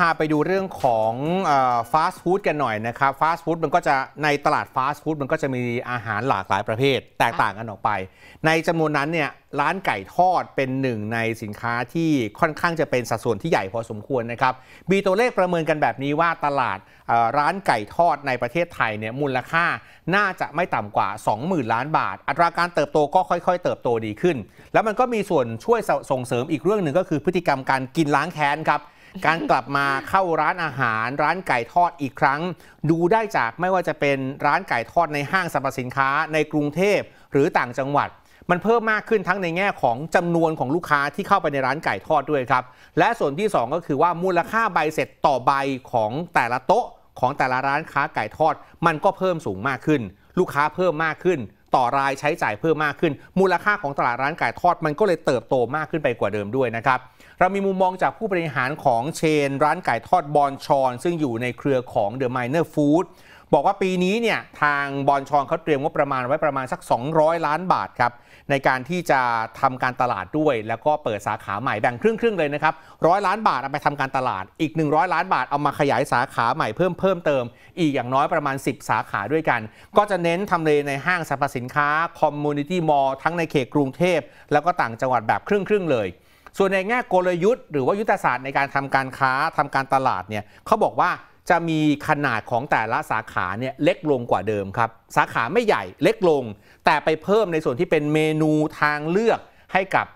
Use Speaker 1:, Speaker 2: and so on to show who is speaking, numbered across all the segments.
Speaker 1: พาไปดูเรื่องของฟาสต์ฟู้ดกันหน่อยนะครับ ฟาสต์ฟู้ดมันก็จะในตลาดฟาสต์ฟู้ดมันก็จะมีอาหารหลากหลายประเภท แตกต่างกันออกไป ในจำนวนนั้นเนี่ยร้านไก่ทอดเป็นหนึ่งในสินค้าที่ค่อนข้างจะเป็นสัดส่วนที่ใหญ่พอสมควรนะครับ มีตัวเลขประเมินกันแบบนี้ว่าตลาดร้านไก่ทอดในประเทศไทยเนี่ยมูลค่าน่าจะไม่ต่ำกว่า 20,000ล้านบาท อัตราการเติบโตก็ค่อย ๆ เติบโตดีขึ้น แล้วมันก็มีส่วนช่วยส่งเสริมอีกเรื่องหนึ่งก็คือพฤติกรรมการกินล้างแค้นครับการกลับมาเข้าร้านอาหารร้านไก่ทอดอีกครั้ง ดูได้จากไม่ว่าจะเป็นร้านไก่ทอดในห้างสรรพสินค้าในกรุงเทพหรือต่างจังหวัด มันเพิ่มมากขึ้นทั้งในแง่ของจำนวนของลูกค้าที่เข้าไปในร้านไก่ทอดด้วยครับ และส่วนที่ 2 ก็คือว่ามูลค่าใบเสร็จต่อใบของแต่ละโต๊ะของแต่ละร้านค้าไก่ทอดมันก็เพิ่มสูงมากขึ้น ลูกค้าเพิ่มมากขึ้นต่อรายใช้จ่ายเพิ่มมากขึ้น มูลค่าของตลาดร้านไก่ทอดมันก็เลยเติบโตมากขึ้นไปกว่าเดิมด้วยนะครับเรามีมุมมองจากผู้บริหารของเชนร้านไก่ทอดบอนชอน ซึ่งอยู่ในเครือของเดอะไมเนอร์ฟู้ดบอกว่าปีนี้เนี่ยทางบอลชอนเขาเตรียมงบประมาณไว้ประมาณสัก 200 ล้านบาทครับ ในการที่จะทำการตลาดด้วย แล้วก็เปิดสาขาใหม่แบ่งครึ่งๆเลยนะครับร้อยล้านบาทเอาไปทำการตลาดอีก 100 ล้านบาทเอามาขยายสาขาใหม่เพิ่มเพิ่มเติมอีกอย่างน้อยประมาณ 10 สาขาด้วยกัน ก็จะเน้นทำเลในห้างสรรพสินค้าคอมมูนิตี้มอลล์ทั้งในเขตกรุงเทพแล้วก็ต่างจังหวัดแบบครึ่งๆเลยส่วนในแง่กลยุทธ์หรือว่ายุทธศาสตร์ในการทำการค้าทำการตลาดเนี่ยเขาบอกว่าจะมีขนาดของแต่ละสาขาเนี่ยเล็กลงกว่าเดิมครับ สาขาไม่ใหญ่เล็กลงแต่ไปเพิ่มในส่วนที่เป็นเมนูทางเลือกให้กับ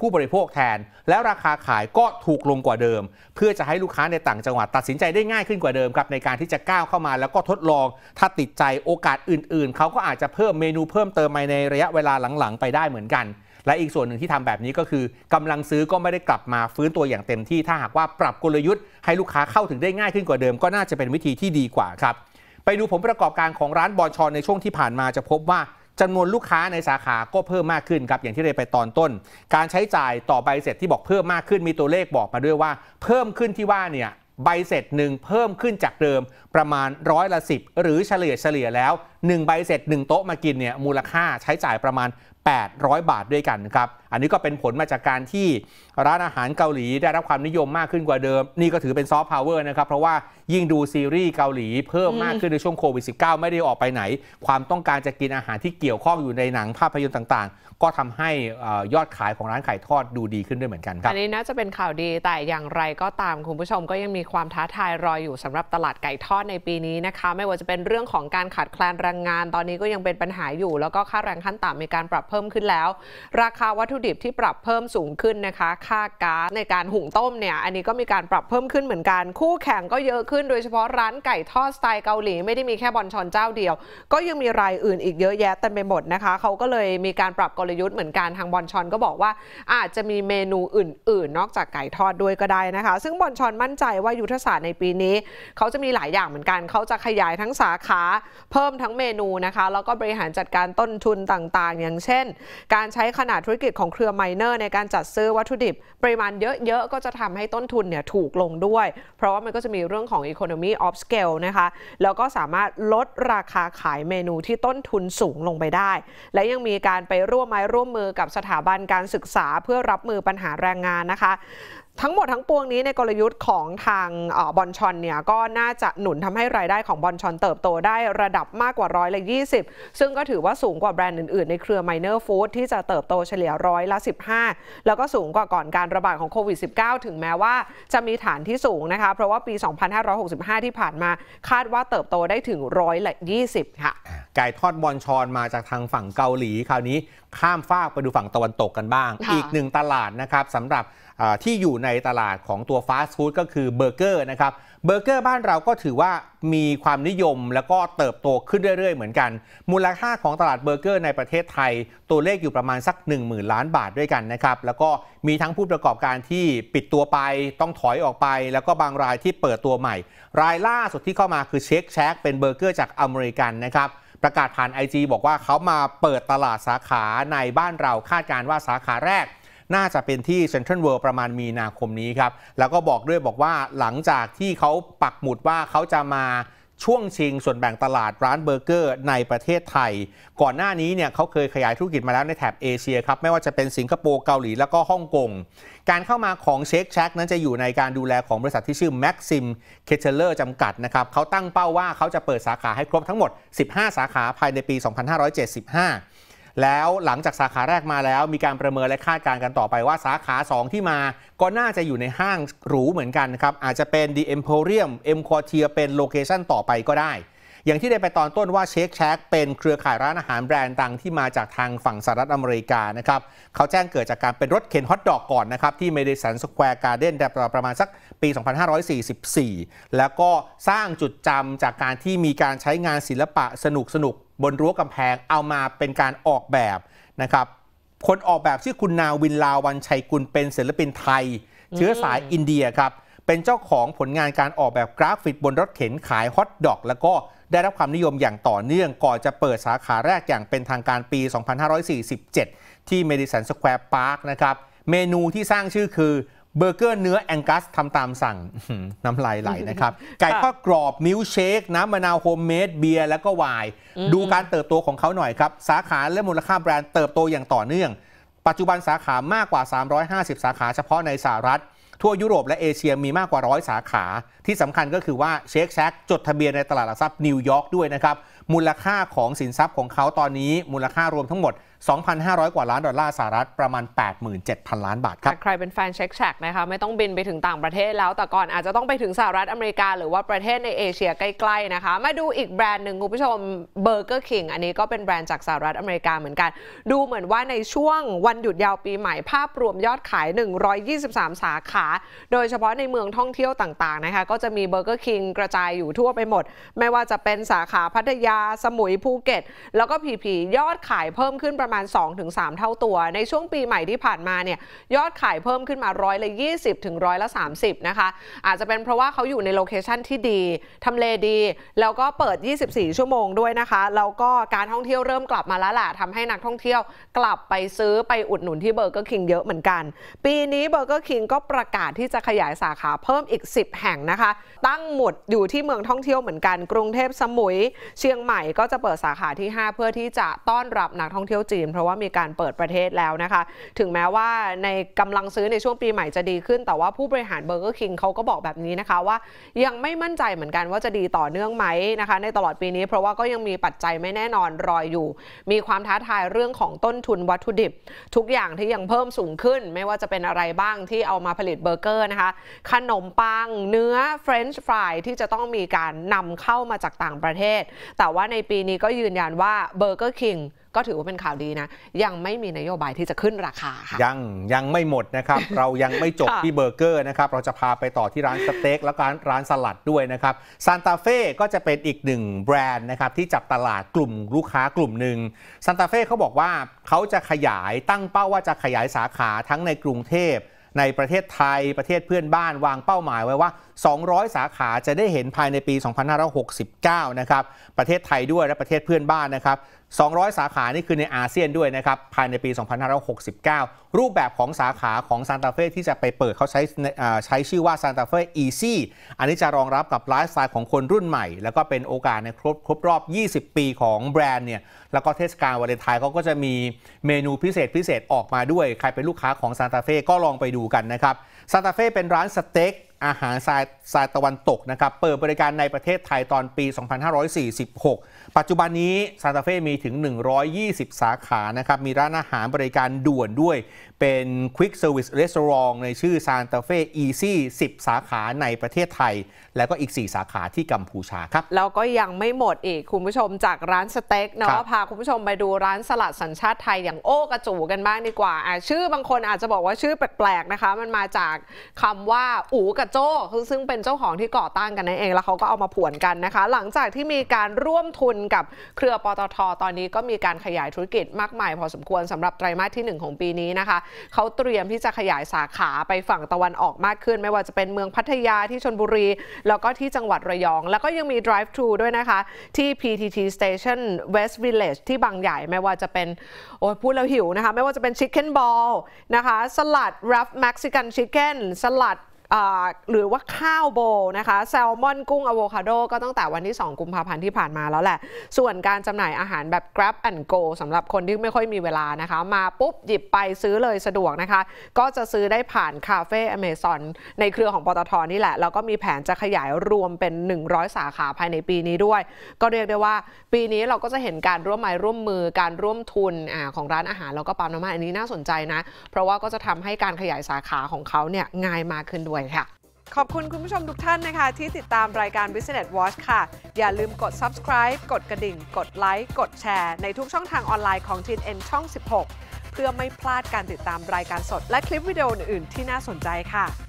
Speaker 1: ผู้บริโภคแทน แล้วราคาขายก็ถูกลงกว่าเดิม เพื่อจะให้ลูกค้าในต่างจังหวัดตัดสินใจได้ง่ายขึ้นกว่าเดิมครับในการที่จะก้าวเข้ามา แล้วก็ทดลอง ถ้าติดใจโอกาสอื่น ๆเขาก็อาจจะเพิ่มเมนูเพิ่มเติมมาในระยะเวลาหลังๆ ไปได้เหมือนกันและอีกส่วนหนึ่งที่ทำแบบนี้ก็คือกำลังซื้อก็ไม่ได้กลับมาฟื้นตัวอย่างเต็มที่ ถ้าหากว่าปรับกลยุทธ์ ให้ลูกค้าเข้าถึงได้ง่ายขึ้นกว่าเดิมก็น่าจะเป็นวิธีที่ดีกว่าครับ ไปดูผลประกอบการของร้านบอลชอนในช่วงที่ผ่านมาจะพบว่าจำนวนลูกค้าในสาขาก็เพิ่มมากขึ้นครับอย่างที่เรียนไปตอนต้น การใช้จ่ายต่อใบเสร็จที่บอกเพิ่มมากขึ้นมีตัวเลขบอกมาด้วยว่า เพิ่มขึ้นที่ว่าเนี่ยใบเสร็จหนึ่งเพิ่มขึ้นจากเดิมประมาณร้อยละ10หรือเฉลี่ยเฉลี่ยแล้ว 1 ใบเสร็จ 1 โต๊ะมากินเนี่ยมูลค่าใช้จ่ายประมาณ800 บาทด้วยกันครับอันนี้ก็เป็นผลมาจากการที่ร้านอาหารเกาหลีได้รับความนิยมมากขึ้นกว่าเดิม นี่ก็ถือเป็นซอฟต์พาวเวอร์นะครับ เพราะว่ายิ่งดูซีรีส์เกาหลีเพิ่มมากขึ้นในช่วงโควิด -19 ไม่ได้ออกไปไหน ความต้องการจะกินอาหารที่เกี่ยวข้องอยู่ในหนังภาพยนตร์ต่างๆ ก็ทำให้ยอดขายของร้านไข่ทอดดูดีขึ้นด้วยเหมือนกันครับอัน
Speaker 2: นี้น่าจะเป็นข่าวดีแต่อย่างไรก็ตาม คุณผู้ชมก็ยังมีความท้าทายรอยอยู่สำหรับตลาดไก่ทอดในปีนี้นะคะไม่ว่าจะเป็นเรื่องของการขาดแคลนแรงงาน ตอนนี้ก็ยังเป็นปัญหาอยู่ แล้วก็ค่าแรงขั้นต่ำมีการปรับเพิ่มขึ้นแล้วราคาวัตถุุดิบที่ปรับเพิ่มสูงขึ้นนะคะ ค่าก๊าซในการหุงต้มเนี่ยอันนี้ก็มีการปรับเพิ่มขึ้นเหมือนกันคู่แข่งก็เยอะขึ้นโดยเฉพาะร้านไก่ทอดสไตล์เกาหลีไม่ได้มีแค่บอนชอนเจ้าเดียว ก็ยังมีรายอื่นอีกเยอะแยะเต็มไปหมดนะคะเขาก็เลยมีการปรับกลยุทธ์เหมือนกันทางบอนชอน ก็บอกว่า อาจจะมีเมนูอื่น ๆ นอกจากไก่ทอดด้วยก็ได้นะคะ ซึ่งบอนชอนมั่นใจว่ายุทธศาสตร์ในปีนี้เขาจะมีหลายอย่างเหมือนกันเขาจะขยายทั้งสาขาเพิ่มทั้งเมนูนะคะแล้วก็บริหารจัดการต้นทุนต่างๆ อย่างเช่น การใช้ขนาดธุรกิจของของเครือไมเนอร์ในการจัดซื้อวัตถุดิบปริมาณเยอะๆ ก็จะทำให้ต้นทุนเนี่ยถูกลงด้วย เพราะว่ามันก็จะมีเรื่องของ Economy of Scale นะคะ แล้วก็สามารถลดราคาขายเมนูที่ต้นทุนสูงลงไปได้ และยังมีการไปร่วมไม้ร่วมมือกับสถาบันการศึกษาเพื่อรับมือปัญหาแรงงานนะคะทั้งหมดทั้งปวงนี้ในกลยุทธ์ของทางบอลชอนเนี่ย ก็น่าจะหนุนทำให้รายได้ของบอลชอนเติบโตได้ระดับมากกว่าร้อยละยีซึ่งก็ถือว่าสูงกว่าแบรนด์อื่นๆ ในเครือไมเนอร์ฟู้ดที่จะเติบโตเฉลี่ยร้อยละ15แล้วก็สูงกว่าก่อนการระบาดของโควิด -19 ถึงแม้ว่าจะมีฐานที่สูงนะคะเพราะว่าปี 2565 ที่ผ่านมาคาดว่าเติบโตได้ถึงร้อยละยีค่ะ
Speaker 1: ไก่ทอดบอลชอนมาจากทางฝั่งเกาหลี คราวนี้ข้ามฟากไปดูฝั่งตะวันตกกันบ้าง อีกหนึ่งตลาดนะครับสำหรับที่อยู่ในตลาดของตัวฟาสต์ฟู้ดก็คือเบอร์เกอร์นะครับเบอร์เกอร์บ้านเราก็ถือว่ามีความนิยมแล้วก็เติบโตขึ้นเรื่อยๆเหมือนกัน มูลค่าของตลาดเบอร์เกอร์ในประเทศไทย ตัวเลขอยู่ประมาณสัก1 0,000ล้านบาทด้วยกันนะครับแล้วก็มีทั้งผู้ประกอบการที่ปิดตัวไป ต้องถอยออกไป แล้วก็บางรายที่เปิดตัวใหม่ รายล่าสุดที่เข้ามาคือเช็คแชกเป็นเบอร์เกอร์จากอเมริกันนะครับประกาศผ่าน IG บอกว่าเขามาเปิดตลาดสาขาในบ้านเราคาดการว่าสาขาแรกน่าจะเป็นที่เซ็นทรัลเวิลด์ประมาณมีนาคมนี้ครับแล้วก็บอกด้วยบอกว่าหลังจากที่เขาปักหมุดว่าเขาจะมาช่วงชิงส่วนแบ่งตลาดร้านเบอร์เกอร์ในประเทศไทย ก่อนหน้านี้เนี่ยเขาเคยขยายธุรกิจมาแล้วในแถบเอเชียครับไม่ว่าจะเป็นสิงคโปร์เกาหลีแล้วก็ฮ่องกงการเข้ามาของเชคแชกนั้นจะอยู่ในการดูแลของบริษัทที่ชื่อแม็กซิมเคเชเลอร์จำกัดนะครับเขาตั้งเป้าว่าเขาจะเปิดสาขาให้ครบทั้งหมด 15 สาขาภายในปี 2575แล้วหลังจากสาขาแรกมาแล้วมีการประเมินและคาดการณ์กันต่อไปว่าสาขา 2 ที่มาก็น่าจะอยู่ในห้างหรูเหมือนกันนะครับอาจจะเป็น The Emporium M Quartier เป็นโลเคชันต่อไปก็ได้ อย่างที่ได้ไปตอนต้นว่าเชคแชกเป็นเครือข่ายร้านอาหารแบรนด์ดังที่มาจากทางฝั่งสหรัฐอเมริกานะครับเขาแจ้งเกิดจากการเป็นรถเข็นฮอทดอกก่อนนะครับที่เมดิสันสแควร์การ์เด้นประมาณสักปี 2544 แล้วก็สร้างจุดจำจากการที่มีการใช้งานศิลปะสนุกสนุกบนรั้วกำแพงเอามาเป็นการออกแบบนะครับ คนออกแบบชื่อคุณนาวินลาวันชัยกุลเป็นศิลปินไทย เชื้อสายอินเดียครับ เป็นเจ้าของผลงานการออกแบบกราฟิกบนรถเข็นขายฮอตดอกแล้วก็ได้รับความนิยมอย่างต่อเนื่องก่อนจะเปิดสาขาแรกอย่างเป็นทางการปี 2547 ที่เมดิสันสแควร์พาร์คนะครับ เมนูที่สร้างชื่อคือเบอร์เกอร์เนื้อแองกัสทำตามสั่งน้ำลายไหลนะครับ ไก่ทอดกรอบมิลเชคน้ำมะนาวโฮมเมดเบียร์แล้วก็ไวน์ดูการเติบโตของเขาหน่อยครับ สาขาและมูลค่าแบรนด์เติบโตอย่างต่อเนื่อง ปัจจุบันสาขามากกว่า 350 สาขาเฉพาะในสหรัฐ ทั่วยุโรปและเอเชียมีมากกว่าร้อยสาขา ที่สำคัญก็คือว่าเชคแชกจดทะเบียนในตลาดหลักทรัพย์นิวยอร์กด้วยนะครับมูลค่าของสินทรัพย์ของเขาตอนนี้มูลค่ารวมทั้งหมด2,500 กว่าล้านดอลลาร์สหรัฐประมาณ 87,000 ล้านบาทครั
Speaker 2: บ ใครเป็นแฟนเช็คแชกนะคะไม่ต้องบินไปถึงต่างประเทศแล้วแต่ก่อนอาจจะต้องไปถึงสหรัฐอเมริกา หรือว่าประเทศในเอเชียใกล้ๆนะคะมาดูอีกแบรนด์หนึ่งคุณผู้ชมเบอร์เกอร์คิงอันนี้ก็เป็นแบรนด์จากสหรัฐอเมริกาเหมือนกัน ดูเหมือนว่าในช่วงวันหยุดยาวปีใหม่ภาพรวมยอดขาย 123 สาขาโดยเฉพาะในเมืองท่องเที่ยวต่างๆนะคะก็จะมีเบอร์เกอร์คิงกระจายอยู่ทั่วไปหมด ไม่ว่าจะเป็นสาขาพัทยาสมุยภูเก็ตแล้วก็ผีๆยอดขายเพิ่มขึ้นประประมาณ 2-3 เท่าตัวในช่วงปีใหม่ที่ผ่านมาเนี่ยยอดขายเพิ่มขึ้นมาร้อยละ20ถึงร้อยละ30 นะคะ อาจจะเป็นเพราะว่าเขาอยู่ในโลเคชันที่ดี ทำเลดี แล้วก็เปิด 24 ชั่วโมงด้วยนะคะ แล้วก็การท่องเที่ยวเริ่มกลับมาแล้วล่ะทำให้นักท่องเที่ยวกลับไปซื้อไปอุดหนุนที่เบอร์เกอร์คิงเยอะเหมือนกัน ปีนี้เบอร์เกอร์คิงก็ประกาศที่จะขยายสาขาเพิ่มอีก 10 แห่งนะคะ ตั้งหมดอยู่ที่เมืองท่องเที่ยวเหมือนกัน กรุงเทพสมุย เชียงใหม่ก็จะเปิดสาขาที่ 5 เพื่อที่จะต้อนรับนักท่องเที่ยวจีนนเพราะว่ามีการเปิดประเทศแล้วนะคะ ถึงแม้ว่าในกำลังซื้อในช่วงปีใหม่จะดีขึ้น แต่ว่าผู้บริหารเบอร์เกอร์คิงเขาก็บอกแบบนี้นะคะว่า ยังไม่มั่นใจเหมือนกันว่าจะดีต่อเนื่องไหมนะคะในตลอดปีนี้ เพราะว่าก็ยังมีปัจจัยไม่แน่นอนรอยอยู่ มีความท้าทายเรื่องของต้นทุนวัตถุดิบ ทุกอย่างที่ยังเพิ่มสูงขึ้นไม่ว่าจะเป็นอะไรบ้างที่เอามาผลิตเบอร์เกอร์นะคะ ขนมปังเนื้อเฟรนช์ฟรายที่จะต้องมีการนำเข้ามาจากต่างประเทศ แต่ว่าในปีนี้ก็ยืนยันว่าเบอร์เกอร์คิงก็ถือว่าเป็นข่าวดีนะยังไม่มีนโยบายที่จะขึ้นราคาค่ะ
Speaker 1: ยังยังไม่หมดนะครับ เรายังไม่จบที่เบอร์เกอร์นะครับเราจะพาไปต่อที่ร้านสเต็กแล้วก็ร้านสลัดด้วยนะครับซานตาเฟ่ก็จะเป็นอีกหนึ่งแบรนด์นะครับที่จับตลาดกลุ่มลูกค้ากลุ่มหนึ่งซานตาเฟ่เขาบอกว่าเขาจะขยายตั้งเป้าว่าจะขยายสาขาทั้งในกรุงเทพในประเทศไทยประเทศเพื่อนบ้านวางเป้าหมายไว้ว่า200 สาขาจะได้เห็นภายในปี 2569 นะครับ ประเทศไทยด้วยและประเทศเพื่อนบ้านนะครับ 200 สาขานี่คือในอาเซียนด้วยนะครับ ภายในปี 2569 รูปแบบของสาขาของซานตาเฟ่ที่จะไปเปิดเขาใช้ใช้ชื่อว่าซานตาเฟ่อีซี่อันนี้จะรองรับกับไลฟ์สไตล์ของคนรุ่นใหม่ แล้วก็เป็นโอกาสในครบครบรอบ 20 ปีของแบรนด์เนี่ย แล้วก็เทศกาลวาเลนไทน์เขาก็จะมีเมนูพิเศษพิเศษออกมาด้วย ใครเป็นลูกค้าของซานตาเฟ่ก็ลองไปดูกันนะครับซานตาเฟ่เป็นร้านสเต็กอาหารทรายทรายตะวันตกนะครับ เปิดบริการในประเทศไทยตอนปี 2546 ปัจจุบันนี้ซานตาเฟ่มีถึง 120 สาขานะครับ มีร้านอาหารบริการด่วนด้วยเป็นควิกเซอร์วิสรีสอร์ r ในชื่อน a n เฟ Fe e a ี y 10 สาขาในประเทศไทย แล้วก็อีก 4 สาขาที่กัมพูชาครั
Speaker 2: บ แล้วก็ยังไม่หมดอีก คุณผู้ชมจากร้านสเต็กเนาะพาคุณผู้ชมไปดูร้านสลัดสัญชาติไทยอย่างโอกระจูกันบ้างดีกว่า ชื่อบางคนอาจจะบอกว่าชื่อแปลกๆนะคะ มันมาจากคำว่าอูกระโจ้ซึ่งเป็นเจ้าของที่ก่อตั้งกันนั่นเอง แล้วเขาก็เอามาผวนกันนะคะ หลังจากที่มีการร่วมทุนกับเครือปตทตอนนี้ก็มีการขยายธุรกิจมากมาย พอสมควรสำหรับไตรมาสที่ 1 ของปีนี้นะคะเขาเตรียมที่จะขยายสาขาไปฝั่งตะวันออกมากขึ้น ไม่ว่าจะเป็นเมืองพัทยาที่ชนบุรี แล้วก็ที่จังหวัดระยอง แล้วก็ยังมี drive thru ด้วยนะคะ ที่ PTT Station West Village ที่บางใหญ่ไม่ว่าจะเป็นโอ้ยพูดแล้วหิวนะคะไม่ว่าจะเป็น chicken ball นะคะสลัด wrap Mexican chicken สลัดหรือว่าข้าวโบนะคะแซลมอนกุ้งอะโวคาโดก็ตั้งแต่วันที่ 2 กุมภาพันธ์ที่ผ่านมาแล้วแหละ ส่วนการจำหน่ายอาหารแบบ grab and go สำหรับคนที่ไม่ค่อยมีเวลานะคะมาปุ๊บหยิบไปซื้อเลยสะดวกนะคะ ก็จะซื้อได้ผ่านคาเฟ่อเมซอนในเครือของปตท นี่แหละ แล้วก็มีแผนจะขยายรวมเป็น 100 สาขาภายในปีนี้ด้วย ก็เรียกได้ว่าปีนี้เราก็จะเห็นการร่วมไม้ร่วมมือการร่วมทุนอของร้านอาหารแล้วก็ปั๊มน้ำมันอันนี้น่าสนใจนะเพราะว่าก็จะทำให้การขยายสาขาของเขาเนี่ยง่ายมากขึ้นด้วยยค่ะขอบคุณคุณผู้ชมทุกท่านนะคะ ที่ติดตามรายการ Business Watch ค่ะ อย่าลืมกด subscribe กดกระดิ่ง กดไลค์ กดแชร์ในทุกช่องทางออนไลน์ของทีนเอ็นช่อง 16 เพื่อไม่พลาดการติดตามรายการสด และคลิปวิดีโออื่นๆที่น่าสนใจค่ะ